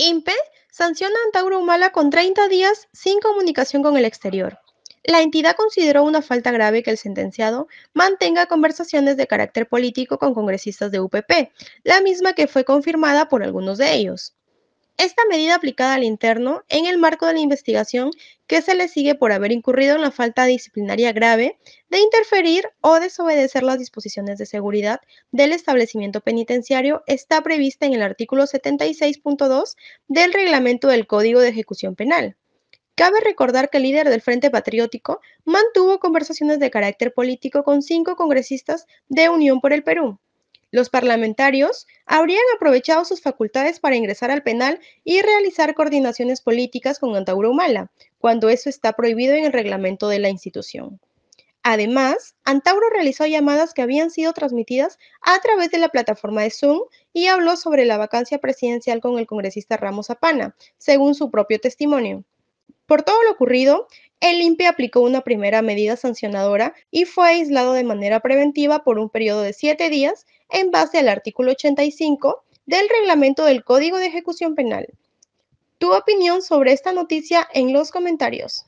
INPE sanciona a Antauro Humala con 30 días sin comunicación con el exterior. La entidad consideró una falta grave que el sentenciado mantenga conversaciones de carácter político con congresistas de UPP, la misma que fue confirmada por algunos de ellos. Esta medida aplicada al interno en el marco de la investigación que se le sigue por haber incurrido en la falta disciplinaria grave de interferir o desobedecer las disposiciones de seguridad del establecimiento penitenciario está prevista en el artículo 76.2 del reglamento del Código de Ejecución Penal. Cabe recordar que el líder del Frente Patriótico mantuvo conversaciones de carácter político con cinco congresistas de Unión por el Perú, los parlamentarios habrían aprovechado sus facultades para ingresar al penal y realizar coordinaciones políticas con Antauro Humala, cuando eso está prohibido en el reglamento de la institución. Además, Antauro realizó llamadas que habían sido transmitidas a través de la plataforma de Zoom y habló sobre la vacancia presidencial con el congresista Ramos Apana, según su propio testimonio. Por todo lo ocurrido, el INPE aplicó una primera medida sancionadora y fue aislado de manera preventiva por un periodo de siete días en base al artículo 85 del reglamento del Código de Ejecución Penal. Tu opinión sobre esta noticia en los comentarios.